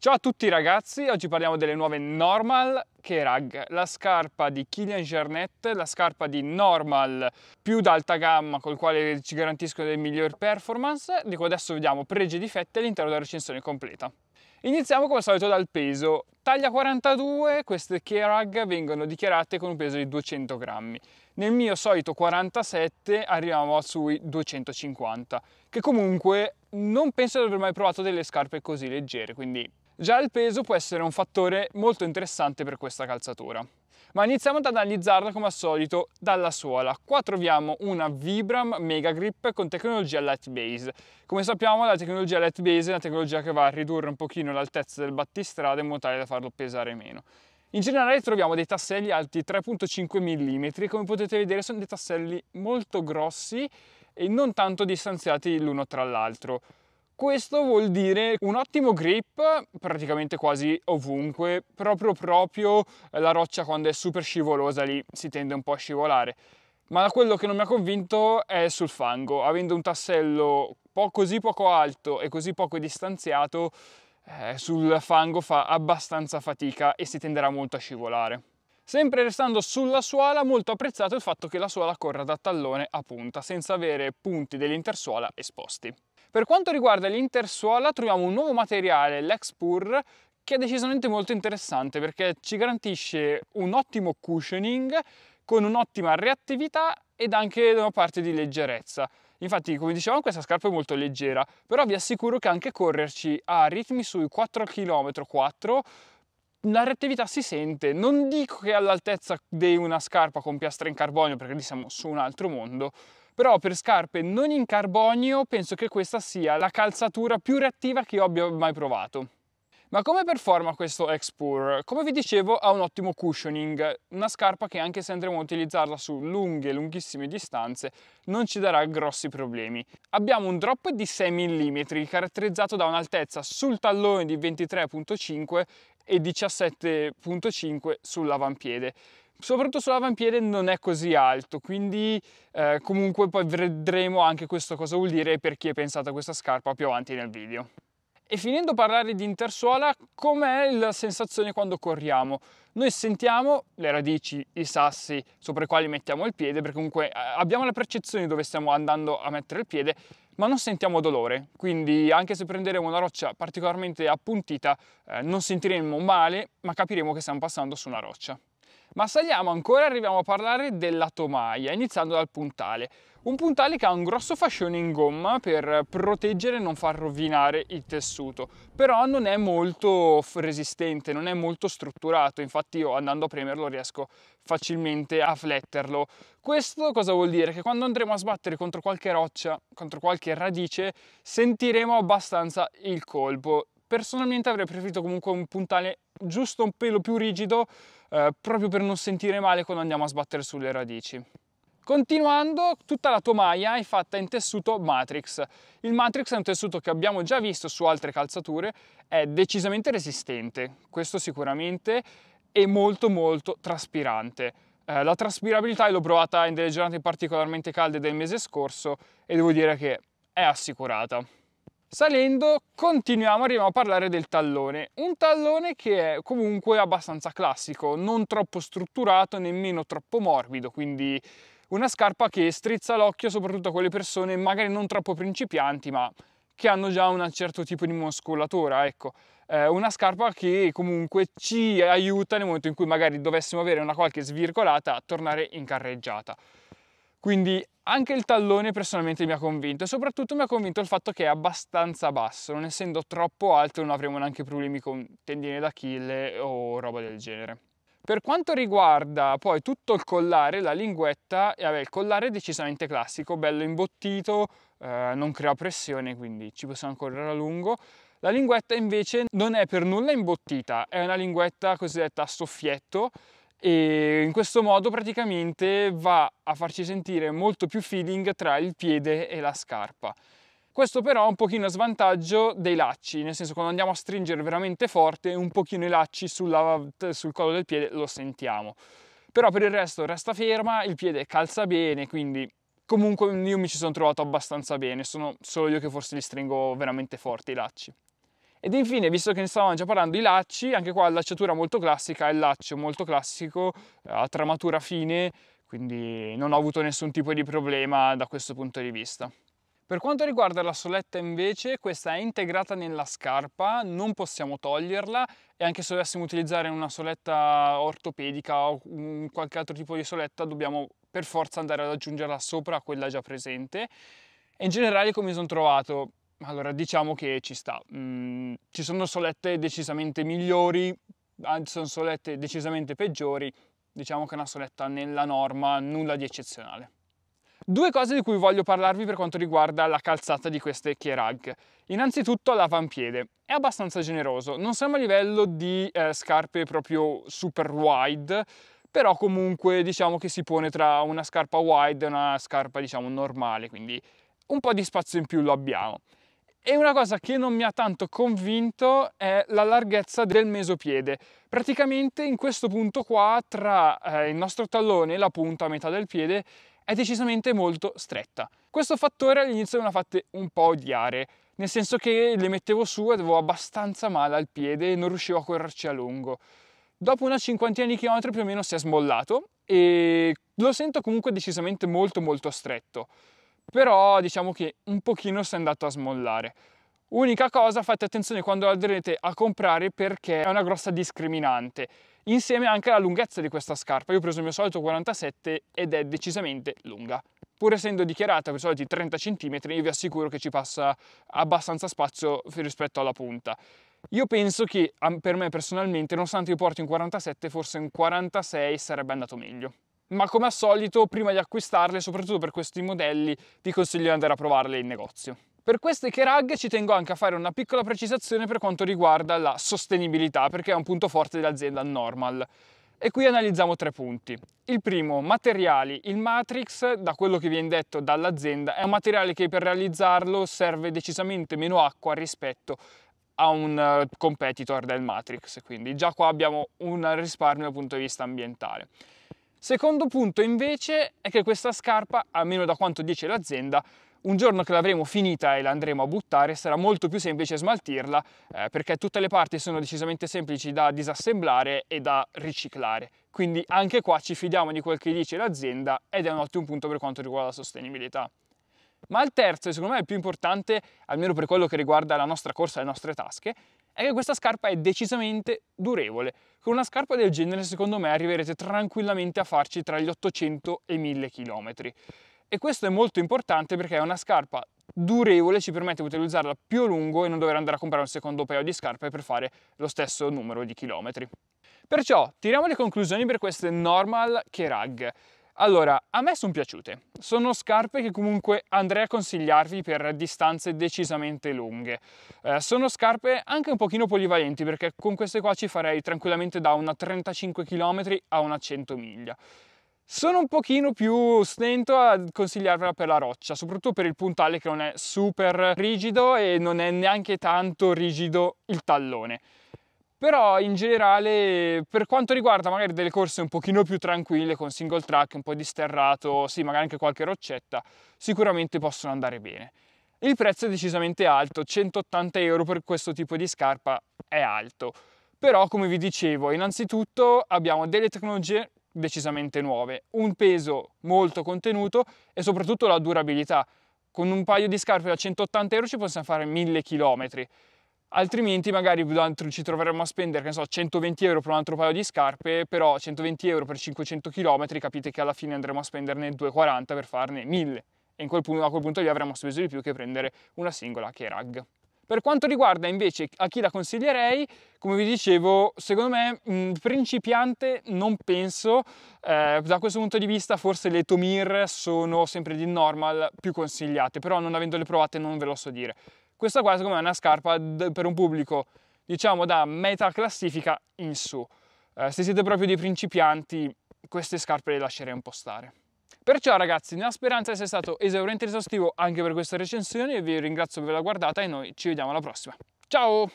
Ciao a tutti ragazzi, oggi parliamo delle nuove Normal Kerag, la scarpa di Kilian Jarnett, la scarpa di Normal più d'alta gamma col quale ci garantiscono le migliori performance, di cui adesso vediamo pregi e difetti all'interno della recensione completa. Iniziamo come al solito dal peso. Taglia 42, queste Kerag vengono dichiarate con un peso di 200 grammi. Nel mio solito 47 arriviamo sui 250, che comunque non penso di aver mai provato delle scarpe così leggere, quindi Già il peso può essere un fattore molto interessante per questa calzatura. Ma iniziamo ad analizzarla come al solito dalla suola. Qua troviamo una Vibram Mega Grip con tecnologia Light Base. Come sappiamo la tecnologia Light Base è una tecnologia che va a ridurre un pochino l'altezza del battistrada in modo tale da farlo pesare meno. In generale troviamo dei tasselli alti 3.5 mm, come potete vedere sono dei tasselli molto grossi e non tanto distanziati l'uno tra l'altro. Questo vuol dire un ottimo grip praticamente quasi ovunque, proprio proprio eh, la roccia quando è super scivolosa lì si tende un po' a scivolare. Ma quello che non mi ha convinto è sul fango, avendo un tassello po così poco alto e così poco distanziato, eh, sul fango fa abbastanza fatica e si tenderà molto a scivolare. Sempre restando sulla suola, molto apprezzato il fatto che la suola corra da tallone a punta, senza avere punti dell'intersuola esposti. Per quanto riguarda l'intersuola troviamo un nuovo materiale, l'Expur, che è decisamente molto interessante perché ci garantisce un ottimo cushioning con un'ottima reattività ed anche una parte di leggerezza. Infatti, come dicevamo, questa scarpa è molto leggera, però vi assicuro che anche correrci a ritmi sui 4 km 4 la reattività si sente, non dico che è all'altezza di una scarpa con piastra in carbonio perché lì siamo su un altro mondo, però per scarpe non in carbonio penso che questa sia la calzatura più reattiva che io abbia mai provato. Ma come performa questo Expur? Come vi dicevo ha un ottimo cushioning, una scarpa che anche se andremo a utilizzarla su lunghe, lunghissime distanze non ci darà grossi problemi. Abbiamo un drop di 6 mm caratterizzato da un'altezza sul tallone di 23.5 e 17.5 sull'avampiede soprattutto sull'avampiede non è così alto quindi eh, comunque poi vedremo anche questo cosa vuol dire per chi è pensato a questa scarpa più avanti nel video e finendo a parlare di intersuola, com'è la sensazione quando corriamo? Noi sentiamo le radici, i sassi sopra i quali mettiamo il piede, perché comunque eh, abbiamo la percezione dove stiamo andando a mettere il piede, ma non sentiamo dolore. Quindi anche se prenderemo una roccia particolarmente appuntita, eh, non sentiremo male, ma capiremo che stiamo passando su una roccia. Ma saliamo ancora e arriviamo a parlare della tomaia, iniziando dal puntale. Un puntale che ha un grosso fascione in gomma per proteggere e non far rovinare il tessuto, però non è molto resistente, non è molto strutturato, infatti io andando a premerlo riesco facilmente a fletterlo. Questo cosa vuol dire? Che quando andremo a sbattere contro qualche roccia, contro qualche radice, sentiremo abbastanza il colpo. Personalmente avrei preferito comunque un puntale giusto un pelo più rigido eh, proprio per non sentire male quando andiamo a sbattere sulle radici. Continuando, tutta la tomaia è fatta in tessuto matrix. Il matrix è un tessuto che abbiamo già visto su altre calzature, è decisamente resistente, questo sicuramente, è molto molto traspirante. Eh, la traspirabilità l'ho provata in delle giornate particolarmente calde del mese scorso e devo dire che è assicurata. Salendo continuiamo, arriviamo a parlare del tallone, un tallone che è comunque abbastanza classico, non troppo strutturato, nemmeno troppo morbido, quindi una scarpa che strizza l'occhio soprattutto a quelle persone magari non troppo principianti ma che hanno già un certo tipo di muscolatura, ecco. Eh, una scarpa che comunque ci aiuta nel momento in cui magari dovessimo avere una qualche svircolata a tornare in carreggiata. Quindi anche il tallone personalmente mi ha convinto e soprattutto mi ha convinto il fatto che è abbastanza basso, non essendo troppo alto non avremo neanche problemi con tendine d'Achille o roba del genere. Per quanto riguarda poi tutto il collare, la linguetta, vabbè, il collare è decisamente classico, bello imbottito, eh, non crea pressione, quindi ci possiamo correre a lungo. La linguetta invece non è per nulla imbottita, è una linguetta cosiddetta a soffietto, e in questo modo praticamente va a farci sentire molto più feeling tra il piede e la scarpa. Questo però è un pochino a svantaggio dei lacci, nel senso quando andiamo a stringere veramente forte, un pochino i lacci sulla, sul collo del piede lo sentiamo. Però per il resto resta ferma, il piede calza bene, quindi comunque io mi ci sono trovato abbastanza bene, sono solo io che forse li stringo veramente forte i lacci. Ed infine, visto che ne stavamo già parlando, i lacci, anche qua lacciatura molto classica, è il laccio molto classico, eh, a tramatura fine, quindi non ho avuto nessun tipo di problema da questo punto di vista. Per quanto riguarda la soletta invece, questa è integrata nella scarpa, non possiamo toglierla e anche se dovessimo utilizzare una soletta ortopedica o qualche altro tipo di soletta dobbiamo per forza andare ad aggiungerla sopra a quella già presente. E in generale come mi sono trovato? Allora, diciamo che ci sta. Mm, ci sono solette decisamente migliori, anzi ah, sono solette decisamente peggiori. Diciamo che è una soletta nella norma, nulla di eccezionale. Due cose di cui voglio parlarvi per quanto riguarda la calzata di queste Kierag. Innanzitutto l'avampiede. È abbastanza generoso, non siamo a livello di eh, scarpe proprio super wide, però comunque diciamo che si pone tra una scarpa wide e una scarpa diciamo normale, quindi un po' di spazio in più lo abbiamo. E una cosa che non mi ha tanto convinto è la larghezza del mesopiede. Praticamente in questo punto qua tra eh, il nostro tallone e la punta a metà del piede è decisamente molto stretta. Questo fattore all'inizio me l'ha fatte un po' odiare, nel senso che le mettevo su e avevo abbastanza male al piede e non riuscivo a correrci a lungo. Dopo una cinquantina di chilometri più o meno si è smollato e lo sento comunque decisamente molto molto stretto però diciamo che un pochino si è andato a smollare. Unica cosa, fate attenzione quando andrete a comprare perché è una grossa discriminante, insieme anche alla lunghezza di questa scarpa. Io ho preso il mio solito 47 ed è decisamente lunga. Pur essendo dichiarata per soliti 30 cm, io vi assicuro che ci passa abbastanza spazio rispetto alla punta. Io penso che per me personalmente, nonostante io porti un 47, forse un 46 sarebbe andato meglio ma come al solito prima di acquistarle, soprattutto per questi modelli, vi consiglio di andare a provarle in negozio. Per queste Kerag ci tengo anche a fare una piccola precisazione per quanto riguarda la sostenibilità, perché è un punto forte dell'azienda Normal. E qui analizziamo tre punti. Il primo, materiali. Il Matrix, da quello che viene detto dall'azienda, è un materiale che per realizzarlo serve decisamente meno acqua rispetto a un eh, competitor del Matrix, quindi già qua abbiamo un risparmio dal punto di vista ambientale. Secondo punto invece è che questa scarpa, almeno da quanto dice l'azienda, un giorno che l'avremo finita e l'andremo a buttare sarà molto più semplice smaltirla eh, perché tutte le parti sono decisamente semplici da disassemblare e da riciclare. Quindi anche qua ci fidiamo di quel che dice l'azienda ed è un ottimo punto per quanto riguarda la sostenibilità. Ma il terzo, e secondo me il più importante, almeno per quello che riguarda la nostra corsa e le nostre tasche, è che questa scarpa è decisamente durevole. Con una scarpa del genere secondo me arriverete tranquillamente a farci tra gli 800 e i 1000 km. E questo è molto importante perché è una scarpa durevole, ci permette di utilizzarla più a lungo e non dover andare a comprare un secondo paio di scarpe per fare lo stesso numero di chilometri. Perciò tiriamo le conclusioni per queste normal che rag. Allora, a me sono piaciute. Sono scarpe che comunque andrei a consigliarvi per distanze decisamente lunghe. Eh, sono scarpe anche un pochino polivalenti perché con queste qua ci farei tranquillamente da una 35 km a una 100 miglia. Sono un pochino più stento a consigliarvela per la roccia, soprattutto per il puntale che non è super rigido e non è neanche tanto rigido il tallone però in generale per quanto riguarda magari delle corse un pochino più tranquille con single track un po' di sterrato sì magari anche qualche roccetta sicuramente possono andare bene il prezzo è decisamente alto 180 euro per questo tipo di scarpa è alto però come vi dicevo innanzitutto abbiamo delle tecnologie decisamente nuove un peso molto contenuto e soprattutto la durabilità con un paio di scarpe da 180 euro ci possiamo fare 1000 chilometri altrimenti magari ci troveremmo a spendere so, 120 euro per un altro paio di scarpe però 120 euro per 500 km capite che alla fine andremo a spenderne 2,40 per farne 1000 e quel punto, a quel punto lì avremmo speso di più che prendere una singola Kerag. Per quanto riguarda invece a chi la consiglierei, come vi dicevo, secondo me mh, mm, principiante non penso, eh, da questo punto di vista forse le Tomir sono sempre di normal più consigliate, però non avendole provate non ve lo so dire. Questa qua secondo me è una scarpa per un pubblico diciamo da metà classifica in su. Eh, se siete proprio dei principianti queste scarpe le lascerei un po' stare. Perciò ragazzi, nella speranza di essere stato esauriente e esaustivo anche per questa recensione, vi ringrazio per averla guardata e noi ci vediamo alla prossima. Ciao!